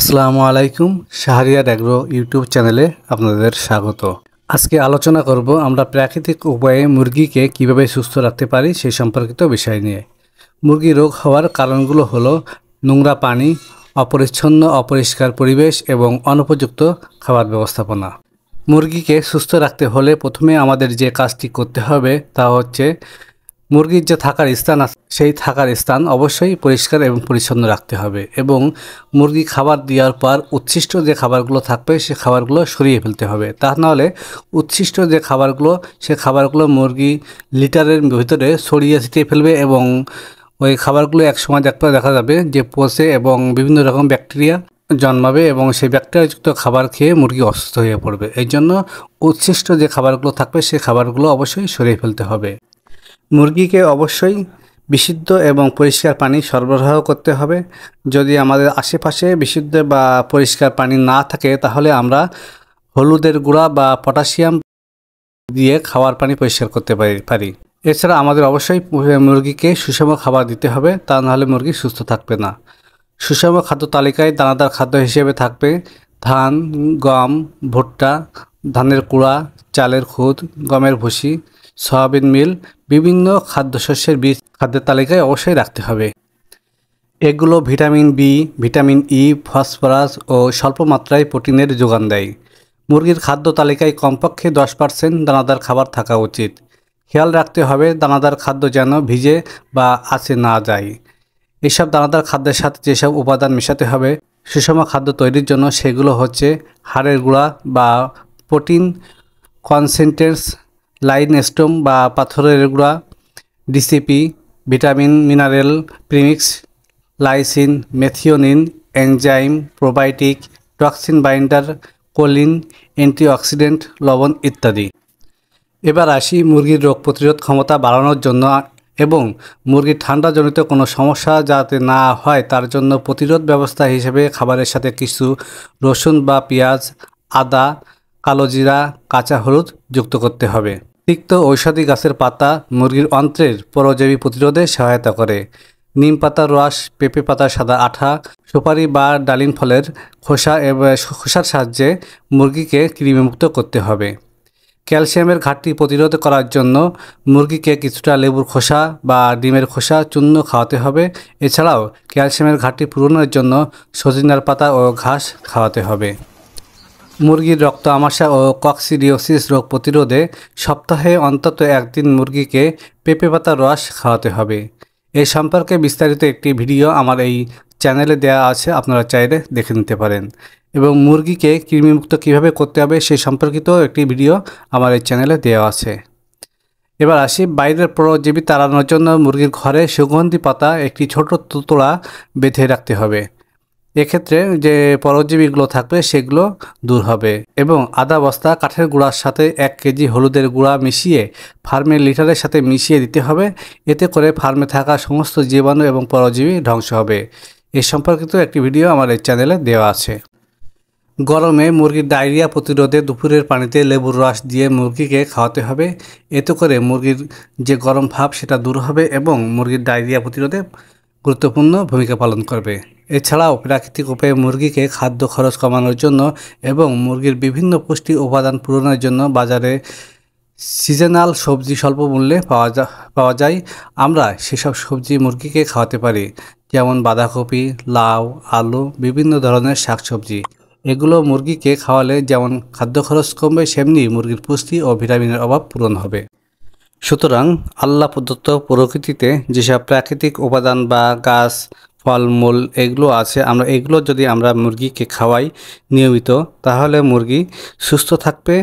আসসালামু আলাইকুম Shahriar agro YouTube চ্যানেলে আপনাদের স্বাগত আজকে আলোচনা করব আমরা প্রাকৃতিক উপায়ে মুরগিকে কিভাবে সুস্থ রাখতে পারি সেই সম্পর্কিত বিষয় নিয়ে মুরগি রোগ হওয়ার কারণগুলো হলো নোংরা পানি অপরিচ্ছন্ন অপরিষ্কার পরিবেশ এবং অনুপযুক্ত খাবার ব্যবস্থাপনা মুরগিকে সুস্থ রাখতে হলে প্রথমে আমাদের যে কাজটি করতে হবে তা হচ্ছে মুরগির যে থাকার স্থান আছে সেই থাকার স্থান অবশ্যই পরিষ্কার এবং পরিচ্ছন্ন রাখতে হবে এবং মুরগি খাবার দেওয়ার পর উচ্ছিষ্ট যে খাবারগুলো থাকবে সে খাবারগুলো সরিয়ে ফেলতে হবে তা নাহলে উচ্ছিষ্ট যে খাবারগুলো সে খাবারগুলো মুরগি লিটারের ভিতরে সরিয়ে ছিটিয়ে ফেলবে এবং ওই খাবারগুলো একসময় দেখতে দেখা যাবে যে পচে এবং বিভিন্ন রকম ব্যাকটেরিয়া জন্মাবে এবং সেই ব্যাকটেরিয়াযুক্ত খাবার খেয়ে মুরগি অসুস্থ হয়ে পড়বে এই জন্য উচ্ছিষ্ট যে খাবারগুলো থাকবে সেই খাবারগুলো অবশ্যই সরিয়ে ফেলতে হবে মুরগিকে অবশ্যই বিশুদ্ধ এবং পরিষ্কার পানি সরবরাহ করতে হবে যদি আমাদের আশেপাশে বিশুদ্ধ বা পরিষ্কার পানি না থাকে তাহলে আমরা হলুদের গুঁড়া বা পটাশিয়াম দিয়ে খাওয়ার পানি পরিষ্কার করতে পারি এছাড়া আমাদের অবশ্যই মুরগিকে সুষম খাবার দিতে হবে তা নাহলে মুরগি সুস্থ থাকবে না সুষম খাদ্য তালিকায় দানাদার খাদ্য হিসেবে থাকবে ধান গম ভুট্টা ধানের কুড়া চালের খুদ গমের ভুসি সয়াবিন মিল বিভিন্ন খাদ্যশস্যের বীজ খাদ্যের তালিকায় অবশ্যই রাখতে হবে এগুলো vitamin B vitamin E phosphorus ও স্বল্প মাত্রায় প্রোটিনের যোগান দেয় মুরগির খাদ্য তালিকায় কমপক্ষে দশ পার্সেন্ট দানাদার খাবার থাকা উচিত খেয়াল রাখতে হবে দানাদার খাদ্য যেন ভিজে বা আছে না যায় এসব দানাদার খাদ্যের সাথে যেসব উপাদান মেশাতে হবে সুষম খাদ্য তৈরির জন্য সেগুলো হচ্ছে হাড়ের গুঁড়া বা প্রোটিন কনসেন্ট্রেটস লাইন স্টোম বা পাথরের গুঁড়া DCP vitamin mineral premix lysine methionine enzyme probiotic toxin binder choline antioxidant লবণ ইত্যাদি এবার আসি মুরগির রোগ প্রতিরোধ ক্ষমতা বাড়ানোর জন্য এবং মুরগির ঠান্ডাজনিত কোনো সমস্যা যাতে না হয় তার জন্য প্রতিরোধ ব্যবস্থা হিসেবে খাবারের সাথে কিছু রসুন বা পেঁয়াজ আদা কালোজিরা কাঁচা হলুদ যুক্ত করতে হবে তিক্ত ঔষধি গাছের পাতা মুরগির অন্ত্রের পরজীবী প্রতিরোধে সহায়তা করে নিম পাতার রস পেঁপে পাতার সাদা আঠা সুপারি বা ডালিম ফলের খোসা খোসার সাহায্যে মুরগিকে কৃমিমুক্ত করতে হবে ক্যালসিয়ামের ঘাটতি প্রতিরোধ করার জন্য মুরগিকে কিছুটা লেবুর খোসা বা ডিমের খোসা চূর্ণ খাওয়াতে হবে এছাড়াও ক্যালসিয়ামের ঘাটতি পূরণের জন্য সজিনার পাতা ও ঘাস খাওয়াতে হবে মুরগির রক্ত আমাশা ও কক্সিডিওসিস রোগ প্রতিরোধে সপ্তাহে অন্তত একদিন মুরগিকে পেঁপে পাতার রস খাওয়াতে হবে এ সম্পর্কে বিস্তারিত একটি ভিডিও আমার এই চ্যানেলে দেয়া আছে আপনারা চাইলে দেখে নিতে পারেন এবং মুরগিকে কৃমিমুক্ত কিভাবে করতে হবে সে সম্পর্কিত একটি ভিডিও আমার এই চ্যানেলে দেওয়া আছে এবার আসি বাইরের পরজীবী তাড়ানোর জন্য মুরগির ঘরে সুগন্ধি পাতা একটি ছোট তুতোড়া বেঁধে রাখতে হবে এক্ষেত্রে যে পরজীবীগুলো থাকবে সেগুলো দূর হবে এবং আদা বস্তা কাঠের গুঁড়ার সাথে এক কেজি হলুদের গুঁড়া মিশিয়ে ফার্মের লিটারের সাথে মিশিয়ে দিতে হবে এতে করে ফার্মে থাকা সমস্ত জীবাণু এবং পরজীবী ধ্বংস হবে এ সম্পর্কিত একটি ভিডিও আমার এই চ্যানেলে দেওয়া আছে গরমে মুরগির ডায়রিয়া প্রতিরোধে দুপুরের পানিতে লেবুর রস দিয়ে মুরগিকে খাওয়াতে হবে এতে করে মুরগির যে গরম ভাব সেটা দূর হবে এবং মুরগির ডায়রিয়া প্রতিরোধে গুরুত্বপূর্ণ ভূমিকা পালন করবে এছাড়াও প্রাকৃতিক উপায়ে মুরগিকে খাদ্য খরচ কমানোর জন্য এবং মুরগির বিভিন্ন পুষ্টি উপাদান পূরণের জন্য বাজারে সিজনাল সবজি স্বল্প মূল্যে পাওয়া যা পাওয়া যায় আমরা সেসব সবজি মুরগিকে খাওয়াতে পারি যেমন বাঁধাকপি লাউ আলু বিভিন্ন ধরনের শাক সবজি এগুলো মুরগিকে খাওয়ালে যেমন খাদ্য খরচ কমবে সেমনি মুরগির পুষ্টি ও ভিটামিনের অভাব পূরণ হবে সুতরাং আল্লাহ প্রদত্ত প্রকৃতিতে যেসব প্রাকৃতিক উপাদান বা গাছ ফলমূল এগুলো আছে আমরা এগুলো যদি আমরা মুরগিকে খাওয়াই নিয়মিত তাহলে মুরগি সুস্থ থাকবে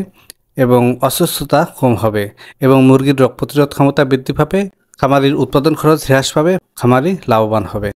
এবং অসুস্থতা কম হবে এবং মুরগির রোগ প্রতিরোধ ক্ষমতা বৃদ্ধি পাবে খামারির উৎপাদন খরচ হ্রাস পাবে খামারি লাভবান হবে